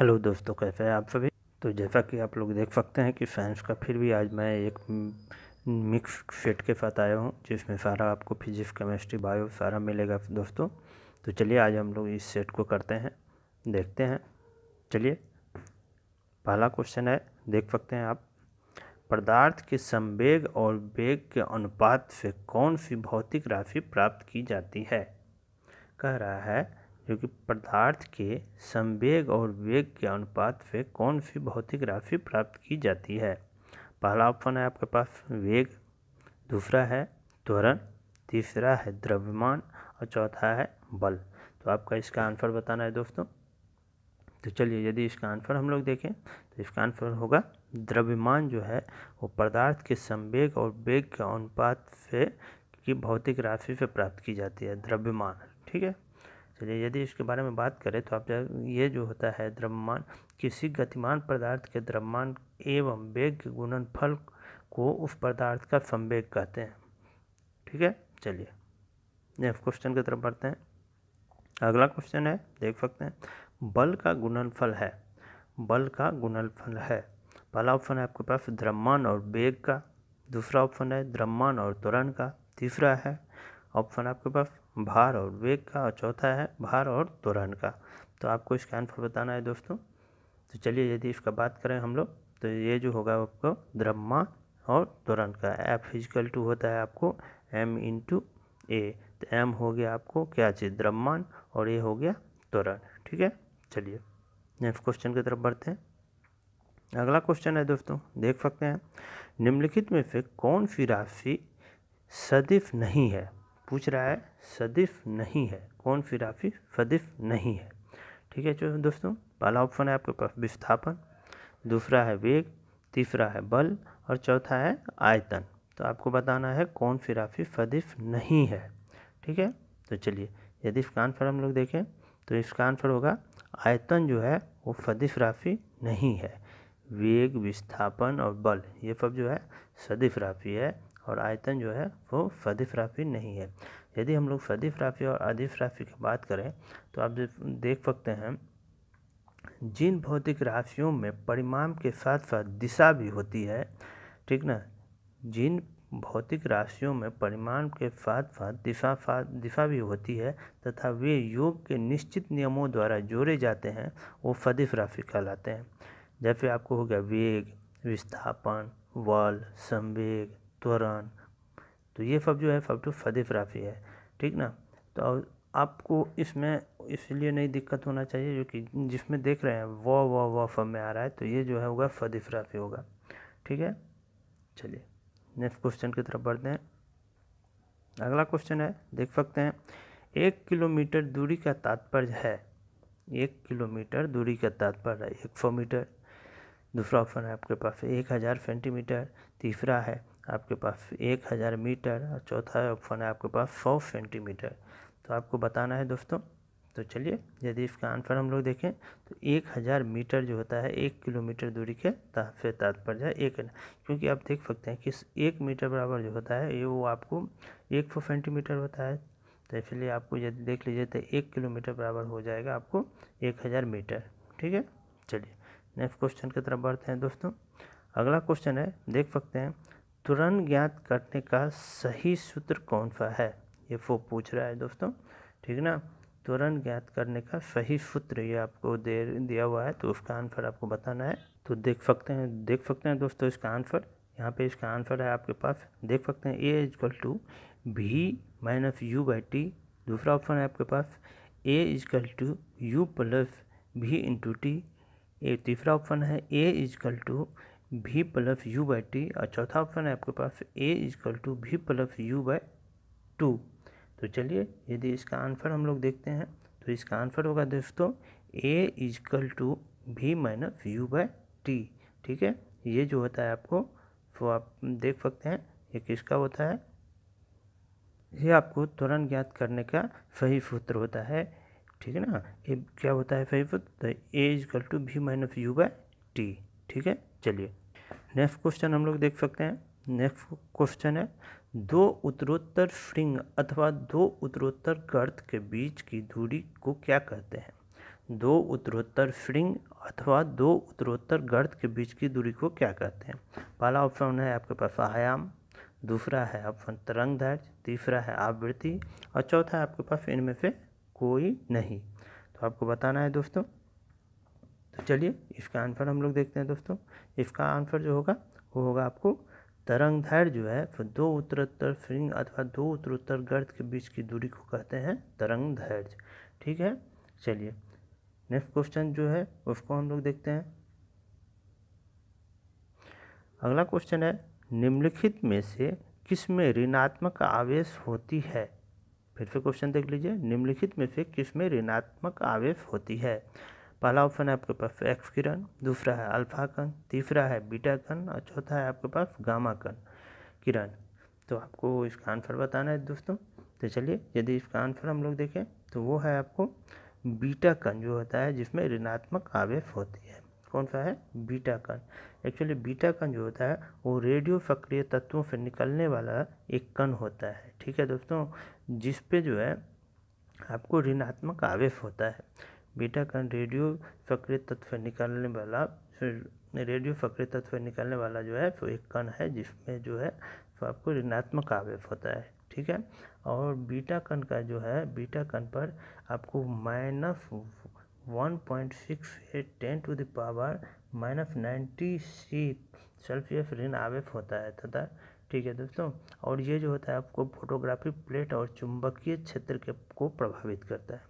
hello दोस्तों कैसे हैं आप सभी तो जैसा कि आप लोग देख सकते हैं कि साइंस का फिर भी आज मैं एक मिक्स सेट के साथ आया हूँ जिसमें सारा आपको फिजिक्स केमिस्ट्री बायो सारा मिलेगा दोस्तों तो चलिए आज हम लोग इस सेट को करते हैं देखते हैं चलिए पहला क्वेश्चन है देख सकते हैं आप पदार्थ के संवेग और वेग के अनुपात से कौन सी भौतिक राशि प्राप्त की जाती है कह रहा है क्योंकि पदार्थ के संवेग और वेग के अनुपात से कौन सी भौतिक राशि प्राप्त की जाती है पहला ऑप्शन है आपके पास वेग दूसरा है त्वरण तीसरा है द्रव्यमान और चौथा है बल तो आपका इसका आंसर बताना है दोस्तों तो चलिए यदि इसका आंसर हम लोग देखें तो इसका आंसर होगा द्रव्यमान जो है वो पदार्थ के संवेग और वेग के अनुपात से की भौतिक राशि से प्राप्त की जाती है द्रव्यमान ठीक है चलिए यदि इसके बारे में बात करें तो आप ये जो होता है द्रव्यमान किसी गतिमान पदार्थ के द्रव्यमान एवं वेग के गुणन फल को उस पदार्थ का संवेग कहते हैं ठीक है चलिए नेक्स्ट क्वेश्चन की तरफ बढ़ते हैं अगला क्वेश्चन है देख सकते हैं बल का गुणनफल है बल का गुणनफल है पहला ऑप्शन है आपके पास द्रव्यमान और वेग का दूसरा ऑप्शन है द्रव्यमान और त्वरण का तीसरा है ऑप्शन आपके पास भार और वेग का और चौथा है भार और त्वरण का तो आपको इसका आंसर बताना है दोस्तों तो चलिए यदि इसका बात करें हम लोग तो ये जो होगा आपको द्रव्यमान और त्वरण का एफ फिजिकल टू होता है आपको एम इंटू ए तो एम हो गया आपको क्या चीज़ द्रव्यमान और ए हो गया त्वरण ठीक है चलिए नेक्स्ट क्वेश्चन की तरफ बढ़ते हैं अगला क्वेश्चन है दोस्तों देख सकते हैं निम्नलिखित में से कौन सी राशि सदिश नहीं है पूछ रहा है सदिफ नहीं है कौन फिराफी सदिफ नहीं है ठीक है चलो दोस्तों पहला ऑप्शन है आपके पास विस्थापन दूसरा है वेग तीसरा है बल और चौथा है आयतन तो आपको बताना है कौन फिराफी फदिफ नहीं है ठीक है तो चलिए यदि इसका आंसर हम लोग देखें तो इसका आंसर होगा आयतन जो है वो फदिफ राफी नहीं है वेग विस्थापन और बल ये सब जो है सदिफ राफी है और आयतन जो है वो सदिफ राफी नहीं है यदि हम लोग सदिफ राफी और अधिफ राफी की बात करें तो आप देख सकते हैं जिन भौतिक राशियों में परिमाण के साथ साथ दिशा भी होती है ठीक ना जिन भौतिक राशियों में परिमाण के साथ साथ दिशा साथ दिशा भी होती है तथा वे योग के निश्चित नियमों द्वारा जोड़े जाते हैं वो फदिफ राशि कहलाते हैं जैसे आपको हो गया वेग विस्थापन वल संवेग त्वरण तो ये फ़ब जो है फ़ब तो फदिफ है ठीक ना तो आपको इसमें इसलिए नहीं दिक्कत होना चाहिए जो कि जिसमें देख रहे हैं वाह वाह वाह फब में आ रहा है तो ये जो है होगा फदिफ होगा ठीक है चलिए नेक्स्ट क्वेश्चन की तरफ बढ़ते हैं अगला क्वेश्चन है देख सकते हैं एक किलोमीटर दूरी का तात्पर्य है एक किलोमीटर दूरी का तात्पर्य है एक सौ मीटर दूसरा ऑप्शन है आपके पास एक हज़ार सेंटीमीटर तीसरा है आपके पास एक हज़ार मीटर और चौथा ऑप्शन है आपके पास सौ सेंटीमीटर तो आपको बताना है दोस्तों तो चलिए यदि इसका आंसर हम लोग देखें तो एक हज़ार मीटर जो होता है एक किलोमीटर दूरी के से तात्पर्य है एक क्योंकि आप देख सकते हैं कि एक मीटर बराबर जो होता है ये वो आपको एक सौ सेंटीमीटर होता है तो इसलिए आपको यदि देख लीजिए तो एक किलोमीटर बराबर हो जाएगा आपको एक हज़ार मीटर ठीक है चलिए नेक्स्ट क्वेश्चन की तरफ बढ़ते हैं दोस्तों अगला क्वेश्चन है देख सकते हैं तुरंत ज्ञात करने का सही सूत्र कौन सा है ये वो पूछ रहा है दोस्तों ठीक ना तुरंत ज्ञात करने का सही सूत्र ये आपको दे दिया हुआ है तो उसका आंसर आपको बताना है तो देख सकते हैं देख सकते हैं दोस्तों इसका आंसर यहाँ पे इसका आंसर है आपके पास देख सकते हैं a equal to v minus u by t दूसरा ऑप्शन है आपके पास a equal to u plus v into t ये तीसरा ऑप्शन है a equal to v plus u by t और चौथा ऑप्शन है आपके पास a equal to v plus u by two तो चलिए यदि इसका आंसर हम लोग देखते हैं तो इसका आंसर होगा दोस्तों a equal to v minus u by t ठीक है ये जो होता है आपको तो आप देख सकते हैं ये किसका होता है ये आपको तुरंत ज्ञात करने का सही सूत्र होता है ठीक है ना ये क्या होता है सही सूत्र तो a equal to v minus u by t ठीक है चलिए नेक्स्ट क्वेश्चन हम लोग देख सकते हैं नेक्स्ट क्वेश्चन है दो उत्तरोत्तर श्रृंग अथवा दो उत्तरोत्तर गर्त के बीच की दूरी को क्या कहते हैं दो उत्तरोत्तर श्रृंग अथवा दो उत्तरोत्तर गर्त के बीच की दूरी को क्या कहते हैं पहला ऑप्शन है आपके पास आयाम दूसरा है ऑप्शन तरंग धैर्य तीसरा है आवृत्ति और चौथा है आपके पास इनमें से कोई नहीं तो आपको बताना है दोस्तों तो चलिए इसका आंसर हम लोग देखते हैं दोस्तों इसका आंसर जो होगा वो होगा आपको तरंग धैर्य जो है फिर दो उत्तरोत्तर श्रृंग अथवा दो उत्तरोत्तर गर्द के बीच की दूरी को कहते हैं तरंग धैर्य ठीक है चलिए नेक्स्ट क्वेश्चन जो है उसको हम लोग देखते हैं अगला क्वेश्चन है निम्नलिखित में से किस में ऋणात्मक आवेश होती है फिर से क्वेश्चन देख लीजिए निम्नलिखित में से किस में ऋणात्मक आवेश होती है पहला ऑप्शन है आपके पास एक्स किरण दूसरा है अल्फा कण तीसरा है बीटा कण और चौथा है आपके पास गामा कण किरण तो आपको इसका आंसर बताना है दोस्तों तो चलिए यदि इसका आंसर हम लोग देखें तो वो है आपको बीटा कण जो होता है जिसमें ऋणात्मक आवेश होती है कौन सा है बीटा कण एक्चुअली बीटा कण जो होता है वो रेडियो सक्रिय तत्वों से निकलने वाला एक कण होता है ठीक है दोस्तों जिस पे जो है आपको ऋणात्मक आवेश होता है बीटा कण रेडियो सक्रिय तत्व निकालने वाला रेडियो सक्रिय तत्व निकालने वाला जो है सो एक कण है जिसमें जो है तो आपको ऋणात्मक आवेश होता है ठीक है और बीटा कण का जो है बीटा कण पर आपको minus one point six eight ten to the power minus ninety C Celsius ऋण आवेश होता है तथा ठीक है दोस्तों और ये जो होता है आपको फोटोग्राफी प्लेट और चुंबकीय क्षेत्र के को प्रभावित करता है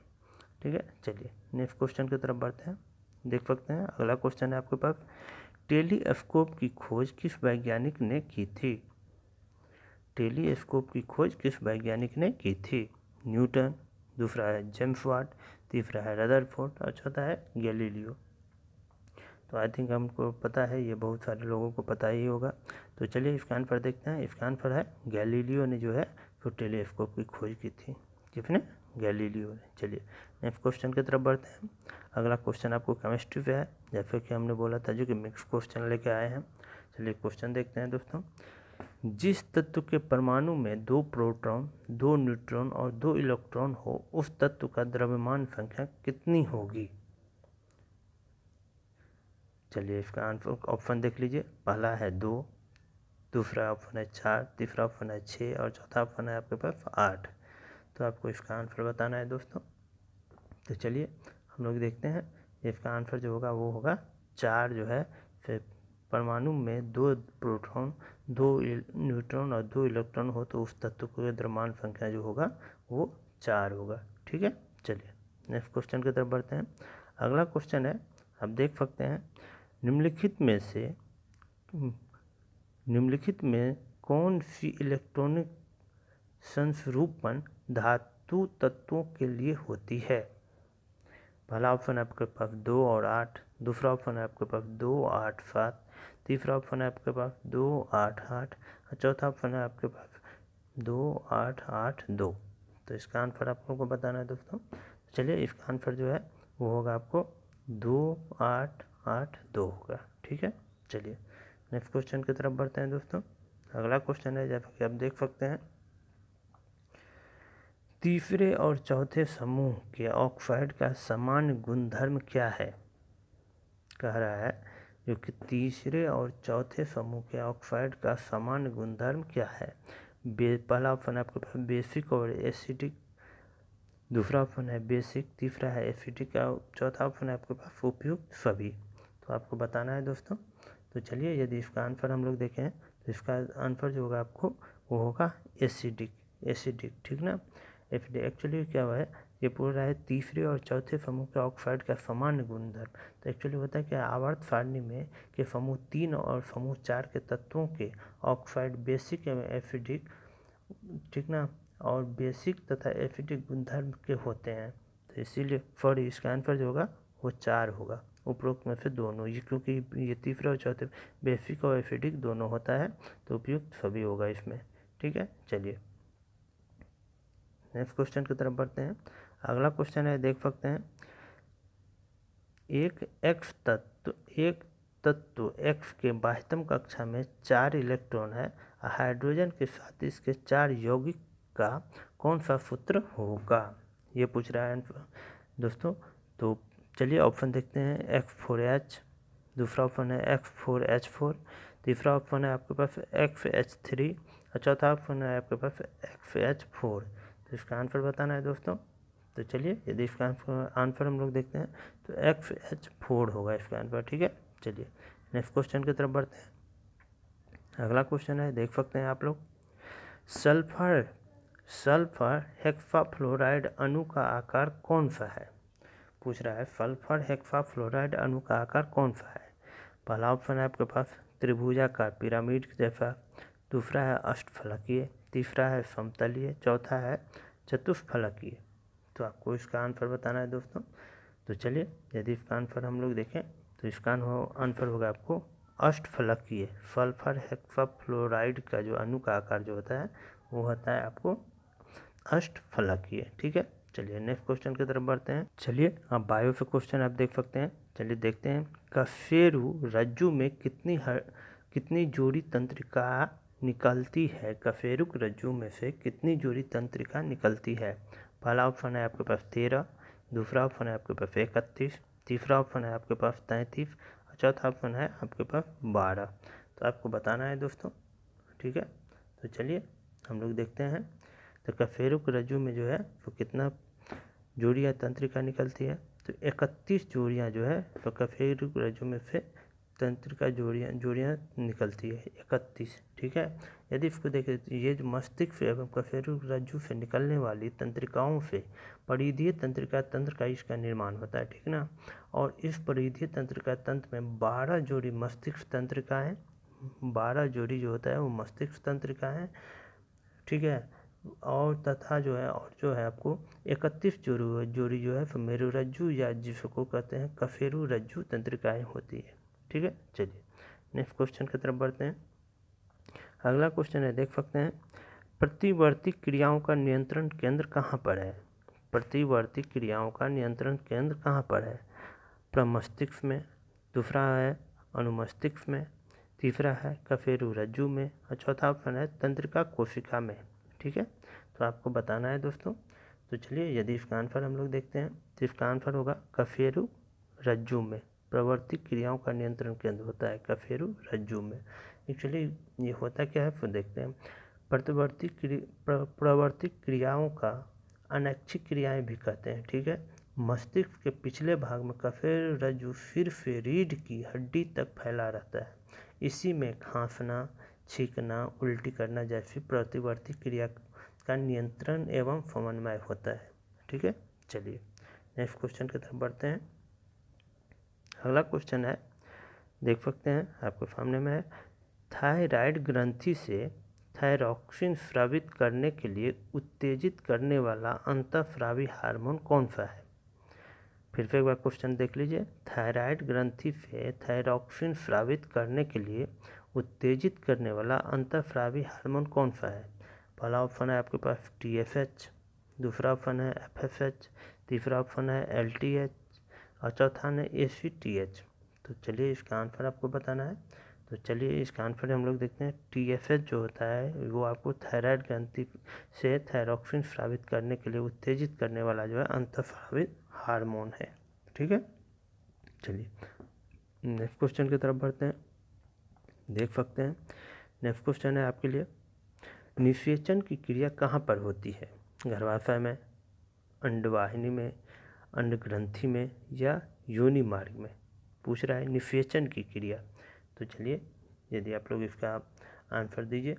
ठीक है चलिए नेक्स्ट क्वेश्चन की तरफ बढ़ते हैं देख सकते हैं अगला क्वेश्चन है आपके पास टेलीस्कोप की खोज किस वैज्ञानिक ने की थी टेलीस्कोप की खोज किस वैज्ञानिक ने की थी न्यूटन दूसरा है जेम्स वाट तीसरा है रदरफोर्ड और चौथा है गैलीलियो तो आई थिंक हमको पता है ये बहुत सारे लोगों को पता ही होगा तो चलिए इसका आंसर देखते हैं इसका आंसर है गैलीलियो ने जो है तो टेलीस्कोप की खोज की थी किसने गैलीलियो ने चलिए नेक्स्ट क्वेश्चन की तरफ बढ़ते हैं अगला क्वेश्चन आपको केमिस्ट्री पे है जैसे कि हमने बोला था जो कि मिक्स क्वेश्चन लेके आए हैं चलिए क्वेश्चन देखते हैं दोस्तों जिस तत्व के परमाणु में दो प्रोटॉन, दो न्यूट्रॉन और दो इलेक्ट्रॉन हो उस तत्व का द्रव्यमान संख्या कितनी होगी चलिए इसका आंसर ऑप्शन देख लीजिए पहला है दो दूसरा ऑप्शन है चार तीसरा ऑप्शन है छः और चौथा ऑप्शन है आपके पास आठ तो आपको इसका आंसर बताना है दोस्तों तो चलिए हम लोग देखते हैं इसका आंसर जो होगा वो होगा चार जो है परमाणु में दो प्रोटॉन दो न्यूट्रॉन और दो इलेक्ट्रॉन हो तो उस तत्व का द्रव्यमान संख्या जो होगा वो चार होगा ठीक है चलिए नेक्स्ट क्वेश्चन की तरफ बढ़ते हैं अगला क्वेश्चन है आप देख सकते हैं निम्नलिखित में से निम्नलिखित में कौन सी इलेक्ट्रॉनिक संस्रूपण धातु तत्वों के लिए होती है पहला ऑप्शन आपके पास दो और आठ दूसरा ऑप्शन है आपके पास दो आठ सात तीसरा ऑप्शन है आपके पास दो आठ आठ और चौथा ऑप्शन है आपके पास दो आठ आठ दो तो इसका आंसर आप लोगों को बताना है दोस्तों चलिए इसका आंसर जो है वो होगा आपको दो आठ आठ दो होगा ठीक है चलिए नेक्स्ट क्वेश्चन की तरफ बढ़ते हैं दोस्तों अगला क्वेश्चन है जैसा कि आप देख सकते हैं तीसरे और चौथे समूह के ऑक्साइड का समान गुणधर्म क्या है कह रहा है जो कि तीसरे और चौथे समूह के ऑक्साइड का समान गुणधर्म क्या है पहला ऑप्शन है आपके पास बेसिक और एसिडिक दूसरा ऑप्शन है बेसिक तीसरा है एसिडिक और चौथा ऑप्शन है आपके पास उपयुक्त सभी तो आपको बताना है दोस्तों तो चलिए यदि इसका आंसर हम लोग देखें तो इसका आंसर जो होगा आपको वो होगा एसिडिक एसिडिक ठीक ना लेकिन एक्चुअली क्या हुआ है ये पूरा है तीसरे और चौथे समूह के ऑक्साइड का सामान्य गुणधर्म तो एक्चुअली होता है कि आवर्त सारणी में कि समूह तीन और समूह चार के तत्वों के ऑक्साइड बेसिक एवं एसिडिक ठीक ना और बेसिक तथा एसिडिक गुणधर्म के होते हैं तो इसीलिए फॉर इसका आंसर जो होगा वो चार होगा उपरोक्त में से दोनों ये क्योंकि ये तीसरे और चौथे बेसिक और एसिडिक दोनों होता है तो उपयुक्त सभी होगा इसमें ठीक है चलिए नेक्स्ट क्वेश्चन की तरफ बढ़ते हैं अगला क्वेश्चन है देख सकते हैं एक एक्स तत्व एक तत्व एक्स के बाह्यतम कक्षा में चार इलेक्ट्रॉन है हाइड्रोजन के साथ इसके चार यौगिक का कौन सा सूत्र होगा ये पूछ रहा है दोस्तों तो चलिए ऑप्शन देखते हैं एक्स फोर एच दूसरा ऑप्शन है एक्स फोर एच फोर तीसरा ऑप्शन है आपके पास एक्स एच थ्री और चौथा ऑप्शन है आपके पास एक्स एच फोर तो इसका आंसर बताना है दोस्तों तो चलिए यदि इसका आंसर हम लोग देखते हैं तो एक्स एच फोर होगा इसका आंसर ठीक है चलिए नेक्स्ट क्वेश्चन की तरफ बढ़ते हैं अगला क्वेश्चन है देख सकते हैं आप लोग सल्फर सल्फर फ्लोराइड अणु का आकार कौन सा है पूछ रहा है सल्फर फ्लोराइड अणु का आकार कौन सा है पहला ऑप्शन है आपके पास त्रिभुजाकार पिरामिड जैसा दूसरा है अष्टफलकीय तीसरा है समतलीय चौथा है चतुष्फलकीय तो आपको इसका आंसर बताना है दोस्तों तो चलिए यदि इसका आंसर हम लोग देखें तो इसका आंसर होगा आपको अष्टफलकीय सल्फर हेक्साफ्लोराइड का जो अणु का आकार जो होता है वो होता है आपको अष्टफलकीय ठीक है चलिए नेक्स्ट क्वेश्चन की तरफ बढ़ते हैं चलिए आप बायो से क्वेश्चन आप देख सकते हैं चलिए देखते हैं कशेरु रज्जु में कितनी हर कितनी जोड़ी तंत्रिका निकलती है कफेरुक रज्जु में से कितनी जोड़ी तंत्रिका निकलती है पहला ऑप्शन है आपके पास तेरह दूसरा ऑप्शन है आपके पास इकतीस तीसरा ऑप्शन है आपके पास तैंतीस और चौथा ऑप्शन है आपके पास बारह तो आपको बताना है दोस्तों ठीक है तो चलिए हम लोग देखते हैं तो कफेरुक रज्जु में जो है वो कितना जोड़ियाँ तंत्रिका निकलती है तो इकतीस जोड़ियाँ जो है तो कफेरुक रज्जु में से तंत्र का जोड़ियाँ जोड़ियाँ निकलती है इकतीस ठीक है यदि इसको देखें तो ये जो मस्तिष्क एवं कफेरु रज्जु से निकलने वाली तंत्रिकाओं से परिधीय तंत्रिका तंत्र का इसका निर्माण होता है ठीक ना और इस परिधीय तंत्रिका तंत्र में बारह जोड़ी मस्तिष्क तंत्रिका है बारह जोड़ी जो होता है वो मस्तिष्क तंत्रिका है ठीक है और तथा जो है और जो है आपको इकतीस जोड़ी जोड़ी जो है मेरु रज्जु या जिसको कहते हैं कफेरु रज्जु तंत्रिकाएँ होती है ठीक है चलिए नेक्स्ट क्वेश्चन की तरफ बढ़ते हैं अगला क्वेश्चन है देख सकते हैं प्रतिवर्ती क्रियाओं का नियंत्रण केंद्र कहाँ पर है प्रतिवर्ती क्रियाओं का नियंत्रण केंद्र कहाँ पर है प्रमस्तिष्क में दूसरा है अनुमस्तिष्क में तीसरा है कफेरु रज्जु में और चौथा ऑप्शन है तंत्रिका कोशिका में ठीक है तो आपको बताना है दोस्तों तो चलिए यदि इसका आंसर हम लोग देखते हैं तो इसका आंसर होगा कफेरु रज्जु में प्रवर्तिक क्रियाओं का नियंत्रण केंद्र होता है कफेरु रज्जु में एक्चुअली ये होता क्या है फिर देखते हैं प्रतिवर्ती क्रिया प्रवर्तिक क्रियाओं का अनैच्छिक क्रियाएं भी कहते हैं ठीक है मस्तिष्क के पिछले भाग में कफेर रज्जु फिर से रीढ़ की हड्डी तक फैला रहता है इसी में खांसना छींकना उल्टी करना जैसी प्रतिवर्ती क्रिया का नियंत्रण एवं समन्वय होता है ठीक है चलिए नेक्स्ट क्वेश्चन की तरफ बढ़ते हैं अगला क्वेश्चन है देख सकते हैं आपके सामने में है थायराइड ग्रंथि से थायरॉक्सिन स्रावित करने के लिए उत्तेजित करने वाला अंतःस्रावी हार्मोन कौन सा है फिर से एक बार क्वेश्चन देख लीजिए थायराइड ग्रंथि से थायरॉक्सिन स्रावित करने के लिए उत्तेजित करने वाला अंतःस्रावी हार्मोन कौन सा है पहला ऑप्शन है आपके पास टी एच दूसरा ऑप्शन है एफ एच तीसरा ऑप्शन है एल टी एच और चौथा है ए सी टी एच तो चलिए इसका आंसर आपको बताना है तो चलिए इसका आंसर हम लोग देखते हैं टी एफ एच जो होता है वो आपको थायराइड ग्रंथि से थायरॉक्सिन स्रावित करने के लिए उत्तेजित करने वाला जो है अंतस्रावित हार्मोन है ठीक है चलिए नेक्स्ट क्वेश्चन की तरफ बढ़ते हैं देख सकते हैं नेक्स्ट क्वेश्चन है आपके लिए निषेचन की क्रिया कहाँ पर होती है गर्भाशय में अंडवाहिनी में अन्य ग्रंथि में या योनि मार्ग में पूछ रहा है निषेचन की क्रिया तो चलिए यदि आप लोग इसका आंसर दीजिए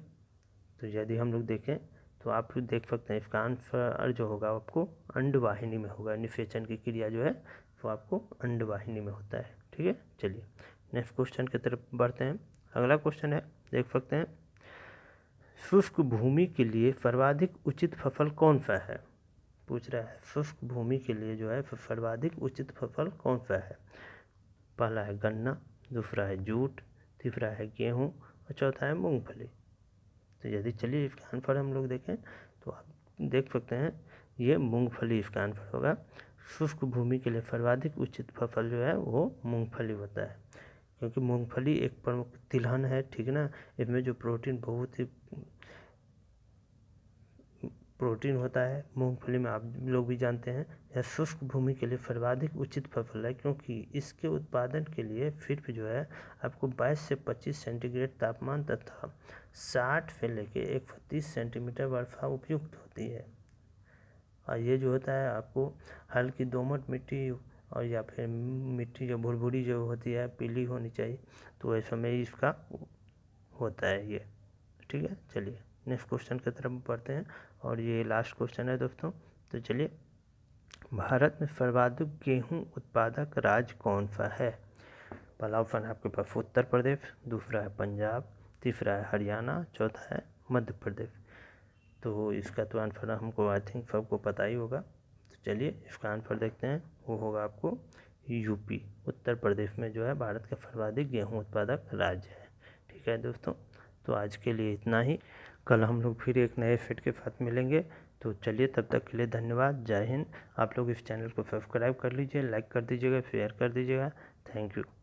तो यदि हम लोग देखें तो आप लोग देख सकते हैं इसका आंसर जो होगा आपको अंडवाहिनी में होगा निषेचन की क्रिया जो है वो आपको अंडवाहिनी में होता है ठीक है चलिए नेक्स्ट क्वेश्चन की तरफ बढ़ते हैं अगला क्वेश्चन है देख सकते हैं शुष्क भूमि के लिए सर्वाधिक उचित फसल कौन सा है पूछ रहा है शुष्क भूमि के लिए जो है सर्वाधिक उचित फसल कौन सा है पहला है गन्ना दूसरा है जूट तीसरा है गेहूँ और चौथा है मूंगफली तो यदि चलिए इसका आंसर हम लोग देखें तो आप देख सकते हैं ये मूंगफली इसका आंसर होगा शुष्क भूमि के लिए सर्वाधिक उचित फसल जो है वो मूंगफली होता है क्योंकि मूंगफली एक प्रमुख तिलहन है ठीक ना इसमें जो प्रोटीन बहुत ही प्रोटीन होता है मूंगफली में आप लोग भी जानते हैं यह शुष्क भूमि के लिए सर्वाधिक उचित फसल है क्योंकि इसके उत्पादन के लिए फिर भी जो है आपको 22 से 25 सेंटीग्रेड तापमान तथा 60 से लेके एक सेंटीमीटर वर्षा उपयुक्त होती है और ये जो होता है आपको हल्की दोमट मिट्टी और या फिर मिट्टी जो भुरभुरी जो होती है पीली होनी चाहिए तो ऐसे में इसका होता है ये ठीक है चलिए नेक्स्ट क्वेश्चन की तरफ पढ़ते हैं और ये लास्ट क्वेश्चन है दोस्तों तो चलिए भारत में सर्वाधिक गेहूं उत्पादक राज्य कौन सा है पहला ऑप्शन है आपके पास उत्तर प्रदेश दूसरा है पंजाब तीसरा है हरियाणा चौथा है मध्य प्रदेश तो इसका तो आंसर हमको आई थिंक सबको पता ही होगा तो चलिए इसका आंसर देखते हैं वो होगा आपको यूपी उत्तर प्रदेश में जो है भारत का सर्वाधिक गेहूँ उत्पादक राज्य है ठीक है दोस्तों तो आज के लिए इतना ही कल हम लोग फिर एक नए फिट के साथ मिलेंगे तो चलिए तब तक के लिए धन्यवाद जय हिंद आप लोग इस चैनल को सब्सक्राइब कर लीजिए लाइक कर दीजिएगा शेयर कर दीजिएगा थैंक यू